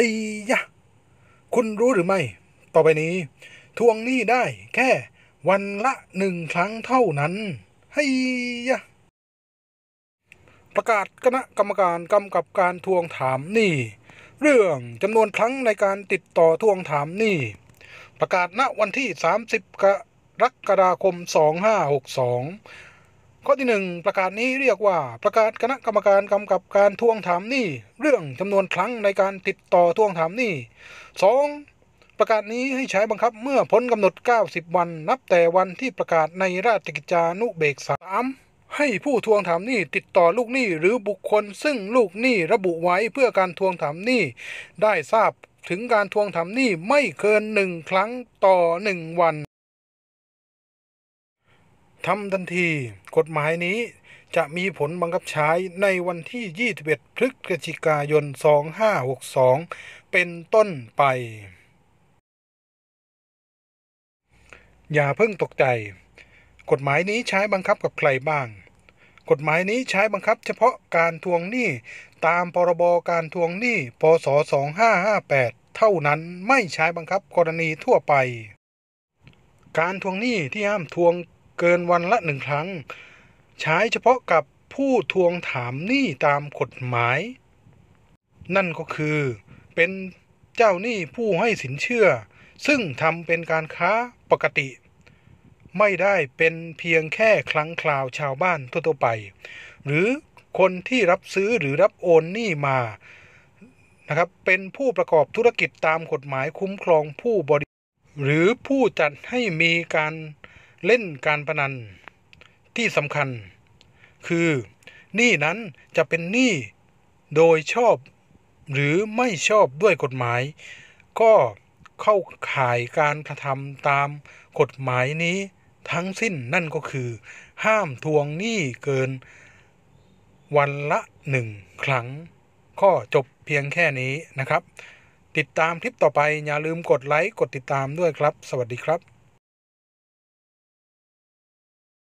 อ้ยะ คุณรู้หรือไม่ ต่อไปนี้ ทวงหนี้ได้แค่วันละหนึ่งครั้งเท่านั้นไอ้ยะ ประกาศคณะกรรมการกำกับการทวงถามหนี้เรื่องจำนวนครั้งในการติดต่อทวงถามหนี้ประกาศณวันที่ 30กรกฎาคม 2562ข้อที่ 1 ประกาศนี้เรียกว่าประกาศคณะกรรมการกำกับการทวงถามหนี้เรื่องจำนวนครั้งในการติดต่อทวงถามหนี้ 2. ประกาศนี้ให้ใช้บังคับเมื่อพ้นกำหนด 90 วันนับแต่วันที่ประกาศในราชกิจจานุเบกษามให้ผู้ทวงถามหนี้ติดต่อลูกหนี้หรือบุคคลซึ่งลูกหนี้ระบุไว้เพื่อการทวงถามหนี้ได้ทราบถึงการทวงถามหนี้ไม่เกินหนึ่งครั้งต่อหนึ่งวันทำทันที กฎหมายนี้จะมีผลบังคับใช้ในวันที่21พฤศจิกายน 2562 เป็นต้นไป อย่าเพิ่งตกใจ กฎหมายนี้ใช้บังคับกับใครบ้าง กฎหมายนี้ใช้บังคับเฉพาะการทวงหนี้ตามพรบการทวงหนี้ พศ2558เท่านั้นไม่ใช้บังคับกรณีทั่วไป การทวงหนี้ที่ห้ามทวงเกินวันละหนึ่งครั้ง ใช้เฉพาะกับผู้ทวงถามหนี้ตามกฎหมาย นั่นก็คือเป็นเจ้าหนี้ผู้ให้สินเชื่อ ซึ่งทำเป็นการค้าปกติ ไม่ได้เป็นเพียงแค่ ครั้งคราวชาวบ้านทั่วไป หรือคนที่รับซื้อหรือรับโอนหนี้มา นะครับเป็นผู้ประกอบธุรกิจตามกฎหมายคุ้มครองผู้บริ หรือผู้จัดให้มีการเล่นการพนันที่สำคัญ คือ หนี้นั้นจะเป็นหนี้โดยชอบหรือไม่ชอบด้วยกฎหมาย ก็เข้าข่ายการกระทำตามกฎหมายนี้ทั้งสิ้นนั่นก็คือ ห้ามทวงหนี้เกินวันละหนึ่งครั้งก็จบเพียงแค่นี้นะครับ ติดตามคลิปต่อไปอย่าลืมกดไลค์ กดติดตามด้วยครับ สวัสดีครับ